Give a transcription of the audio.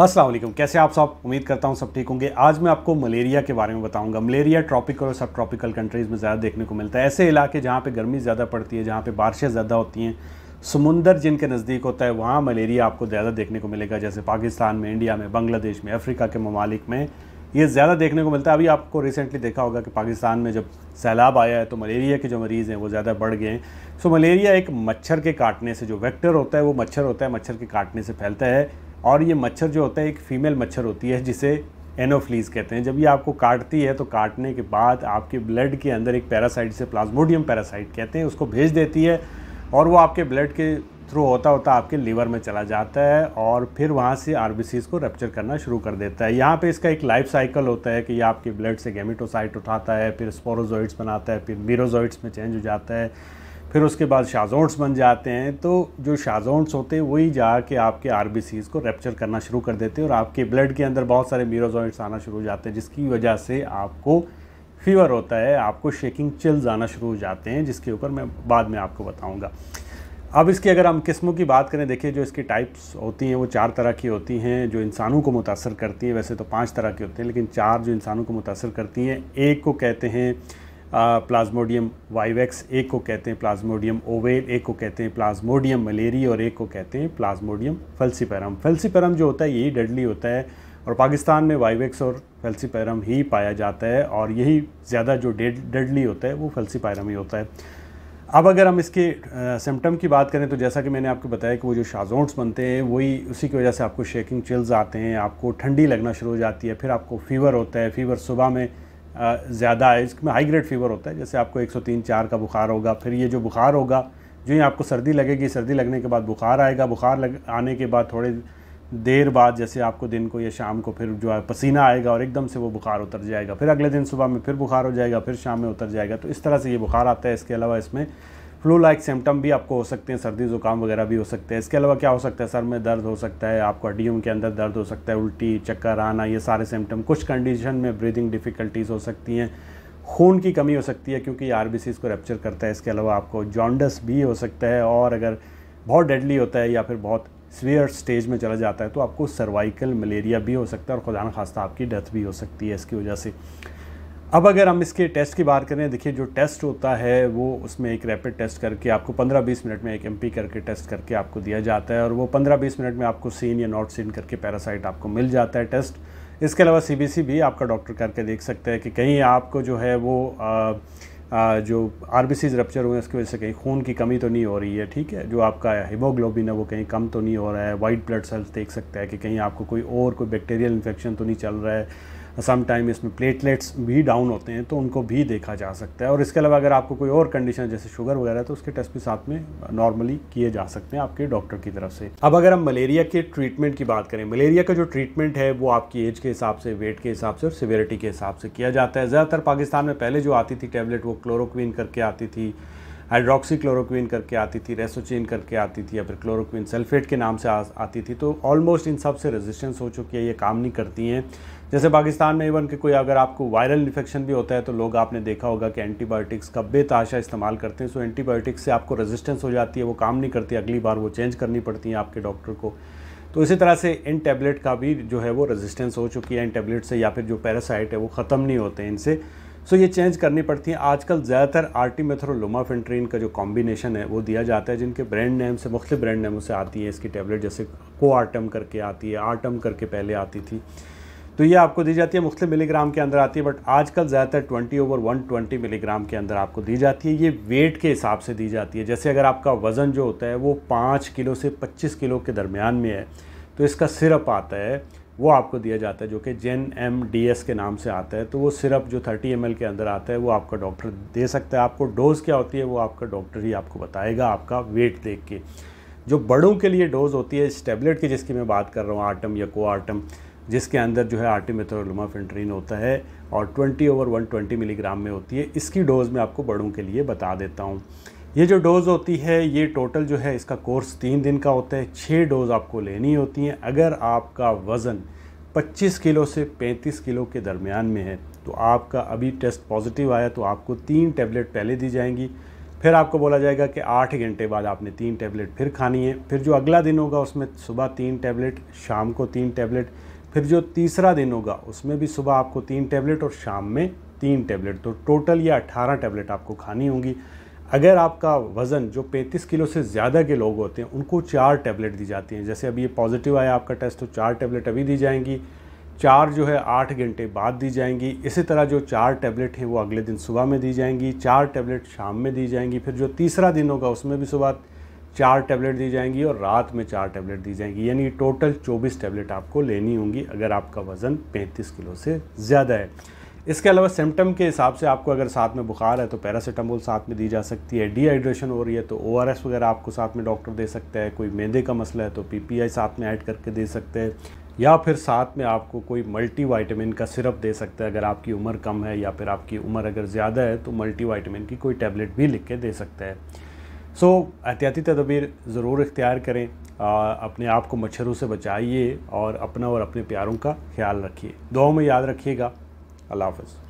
असलम कैसे आप सब उम्मीद करता हूँ सब ठीक होंगे आज मैं आपको मलेरिया के बारे में बताऊंगा मलेरिया ट्रॉपिकल और सब ट्रॉपिकल कंट्रीज़ में ज़्यादा देखने को मिलता है ऐसे इलाके जहाँ पे गर्मी ज़्यादा पड़ती है जहाँ पे बारिशें ज़्यादा होती हैं समुंदर जिनके नज़दीक होता है वहाँ मलेरिया आपको ज़्यादा देखने को मिलेगा जैसे पाकिस्तान में इंडिया में बांग्लादेश में अफ्रीका के ममालिक में ये ज़्यादा देखने को मिलता है अभी आपको रिसेंटली देखा होगा कि पाकिस्तान में जब सैलाब आया है तो मलेरिया के जो मरीज़ हैं वो ज़्यादा बढ़ गए हैं सो मलेरिया एक मच्छर के काटने से जो वेक्टर होता है वो मच्छर होता है मच्छर के काटने से फैलता है और ये मच्छर जो होता है एक फीमेल मच्छर होती है जिसे एनोफ्लीज कहते हैं जब ये आपको काटती है तो काटने के बाद आपके ब्लड के अंदर एक पैरासाइट से प्लाज्मोडियम पैरासाइट कहते हैं उसको भेज देती है और वो आपके ब्लड के थ्रू होता होता आपके लीवर में चला जाता है और फिर वहाँ से आर को रप्चर करना शुरू कर देता है यहाँ पे इसका एक लाइफ साइकिल होता है कि ये आपके ब्लड से गेमिटोसाइट उठाता है फिर स्पोरोजोइड्स बनाता है फिर मीरोजोइड्स में चेंज हो जाता है फिर उसके बाद शाजोंट्स बन जाते हैं तो जो शाजोंट्स होते हैं वही जा के आपके आर को रैप्चर करना शुरू कर देते हैं और आपके ब्लड के अंदर बहुत सारे मीरोजॉइड्स आना शुरू हो जाते हैं जिसकी वजह से आपको फीवर होता है आपको शेकिंग चिल्स आना शुरू हो जाते हैं जिसके ऊपर मैं बाद में आपको बताऊँगा अब इसकी अगर हम किस्मों की बात करें देखिए जो इसकी टाइप्स होती हैं वो चार तरह की होती हैं जो इंसानों को मुतासर करती हैं वैसे तो पाँच तरह की होती हैं लेकिन चार जो इंसानों को मुतासर करती हैं एक को कहते हैं प्लाज्मोडियम वाइवेक्स एक को कहते हैं प्लाज्मोडियम ओवेल एक को कहते हैं प्लाज्मोडियम मलेरी और एक को कहते हैं प्लाज्मोडियम फेल्सीपेरम फेल्सीपेरम जो होता है यही डेडली होता है और पाकिस्तान में वाइवेक्स और फेल्सीपेरम ही पाया जाता है और यही ज़्यादा जो डेडली होता है वो फेल्सीपेरम ही होता है अब अगर हम इसके सिम्टम की बात करें तो जैसा कि मैंने आपको बताया कि वो जो शाजोंट्स बनते हैं वही उसी की वजह से आपको शेकिंग चिल्स आते हैं आपको ठंडी लगना शुरू हो जाती है फिर आपको फ़ीवर होता है फ़ीवर सुबह में ज़्यादा है इसमें हाई ग्रेड फीवर होता है जैसे आपको 103 चार का बुखार होगा फिर ये जो बुखार होगा जो ही आपको सर्दी लगेगी सर्दी लगने के बाद बुखार आएगा बुखार लग आने के बाद थोड़े देर बाद जैसे आपको दिन को या शाम को फिर जो है पसीना आएगा और एकदम से वो बुखार उतर जाएगा फिर अगले दिन सुबह में फिर बुखार हो जाएगा फिर शाम में उतर जाएगा तो इस तरह से ये बुखार आता है इसके अलावा इसमें फ्लू लाइक सिम्टम भी आपको हो सकते हैं सर्दी ज़ुकाम वगैरह भी हो सकते हैं इसके अलावा क्या हो सकता है सर में दर्द हो सकता है आपको हड्डियों के अंदर दर्द हो सकता है उल्टी चक्कर आना ये सारे सिम्टम कुछ कंडीशन में ब्रीदिंग डिफ़िकल्टीज़ हो सकती हैं खून की कमी हो सकती है क्योंकि आर इसको रेप्चर करता है इसके अलावा आपको जॉन्डस भी हो सकता है और अगर बहुत डेडली होता है या फिर बहुत सीवियर स्टेज में चला जाता है तो आपको सर्वाइकल मलेरिया भी हो सकता है और खुदा खास्ता आपकी डेथ भी हो सकती है इसकी वजह से अब अगर हम इसके टेस्ट की बात करें देखिए जो टेस्ट होता है वो उसमें एक रैपिड टेस्ट करके आपको 15-20 मिनट में एक एम करके टेस्ट करके आपको दिया जाता है और वो 15-20 मिनट में आपको सीन या नॉट सीन करके पैरासाइट आपको मिल जाता है टेस्ट इसके अलावा सी भी आपका डॉक्टर करके देख सकते हैं कि कहीं आपको जो है वो आ, आ, जो आर रपच्चर हुए हैं उसकी वजह से कहीं खून की कमी तो नहीं हो रही है ठीक है जो आपका हीमोग्लोबिन है वो कहीं कम तो नहीं हो रहा है वाइट ब्लड सेल्स देख सकते हैं कि कहीं आपको कोई और कोई बैक्टीरियल इन्फेक्शन तो नहीं चल रहा है समटाइम इसमें प्लेटलेट्स भी डाउन होते हैं तो उनको भी देखा जा सकता है और इसके अलावा अगर आपको कोई और कंडीशन जैसे शुगर वगैरह तो उसके टेस्ट भी साथ में नॉर्मली किए जा सकते हैं आपके डॉक्टर की तरफ से अब अगर हम मलेरिया के ट्रीटमेंट की बात करें मलेरिया का जो ट्रीटमेंट है वो आपकी एज के हिसाब से वेट के हिसाब से और सिवेरिटी के हिसाब से किया जाता है ज़्यादातर पाकिस्तान में पहले जो आती थी टैबलेट वो क्लोरोक्विन करके आती थी हाइड्रोक्सीक्लोरोक्विन करके आती थी रेसोचिन करके आती थी या फिर क्लोरोक्विन सल्फेट के नाम से आ, आती थी तो ऑलमोस्ट इन सब से रेजिस्टेंस हो चुकी है ये काम नहीं करती हैं जैसे पाकिस्तान में इवन कि कोई अगर आपको वायरल इन्फेक्शन भी होता है तो लोग आपने देखा होगा कि एंटीबायोटिक्स का बेताशा इस्तेमाल करते हैं सो एंटीबायोटिक्स से आपको रेजिस्टेंस हो जाती है वो काम नहीं करती अगली बार वो चेंज करनी पड़ती है आपके डॉक्टर को तो इसी तरह से इन टैबलेट का भी जो है वो रेजिस्टेंस हो चुकी है इन टैबलेट से या फिर जो पैरासाइट है वो ख़त्म नहीं होते इनसे सो ये चेंज करनी पड़ती है आजकल ज़्यादातर आर्टीमेथ्रो लोमाफेंट्रीन का जो कॉम्बिनेशन है वो दिया जाता है जिनके ब्रांड नेम से मुख्त ब्रांड नेमों से आती है इसकी टैबलेट जैसे को आर्टम करके आती है आर्टम करके पहले आती थी तो ये आपको दी जाती है मुख्त मिलीग्राम के अंदर आती है बट आजकल ज़्यादातर 20 ओवर 120 मिलीग्राम के अंदर आपको दी जाती है ये वेट के हिसाब से दी जाती है जैसे अगर आपका वज़न जो होता है वो पाँच किलो से पच्चीस किलो के दरमियान में है तो इसका सिरप आता है वो आपको दिया जाता है जो कि जेन एम डी एस के नाम से आता है तो वो सिरप जो थर्टी एम एल के अंदर आता है वो आपका डॉक्टर दे सकता है आपको डोज़ क्या होती है वो आपका डॉक्टर ही आपको बताएगा आपका वेट देख के जो बड़ों के लिए डोज़ होती है इस टेबलेट की जिसकी मैं बात कर रहा हूँ आर्टम या को आर्टम जिसके अंदर जो है आर्टिमेथोलोमा फेंट्रीन होता है और 20 ओवर 120 मिलीग्राम में होती है इसकी डोज़ मैं आपको बड़ों के लिए बता देता हूँ ये जो डोज़ होती है ये टोटल जो है इसका कोर्स तीन दिन का होता है छः डोज़ आपको लेनी होती हैं अगर आपका वज़न 25 किलो से 35 किलो के दरमियान में है तो आपका अभी टेस्ट पॉजिटिव आया तो आपको तीन टैबलेट पहले दी जाएंगी फिर आपको बोला जाएगा कि आठ घंटे बाद आपने तीन टैबलेट फिर खानी है फिर जो अगला दिन होगा उसमें सुबह तीन टैबलेट शाम को तीन टैबलेट फिर जो तीसरा दिन होगा उसमें भी सुबह आपको तीन टैबलेट और शाम में तीन टैबलेट तो टोटल ये अट्ठारह टैबलेट आपको खानी होंगी अगर आपका वज़न जो 35 किलो से ज़्यादा के लोग होते हैं उनको चार टैबलेट दी जाती हैं जैसे अभी ये पॉजिटिव आया आपका टेस्ट तो चार टैबलेट अभी दी जाएंगी चार जो है आठ घंटे बाद दी जाएंगी इसी तरह जो चार टैबलेट हैं वो अगले दिन सुबह में दी जाएंगी चार टैबलेट शाम में दी जाएंगी फिर जो तीसरा दिन होगा उसमें भी सुबह चार टैबलेट दी जाएंगी और रात में चार टैबलेट दी जाएंगी यानी टोटल चौबीस टैबलेट आपको लेनी होंगी अगर आपका वज़न पैंतीस किलो से ज़्यादा है इसके अलावा सिम्टम के हिसाब से आपको अगर साथ में बुखार है तो पैरासीटामोल साथ में दी जा सकती है डिहाइड्रेशन हो रही है तो ओ वगैरह आपको साथ में डॉक्टर दे सकता है कोई मेदे का मसला है तो पी साथ में ऐड करके दे सकते हैं या फिर साथ में आपको कोई मल्टीवाइटामिन का सिरप दे सकता है अगर आपकी उम्र कम है या फिर आपकी उम्र अगर ज़्यादा है तो मल्टीवाइटामिन की कोई टैबलेट भी लिख के दे सकता है सो so, एहतियाती तदबीर ज़रूर इख्तियार करें आ, अपने आप को मच्छरों से बचाइए और अपना और अपने प्यारों का ख्याल रखिए दो में याद रखिएगा I love it.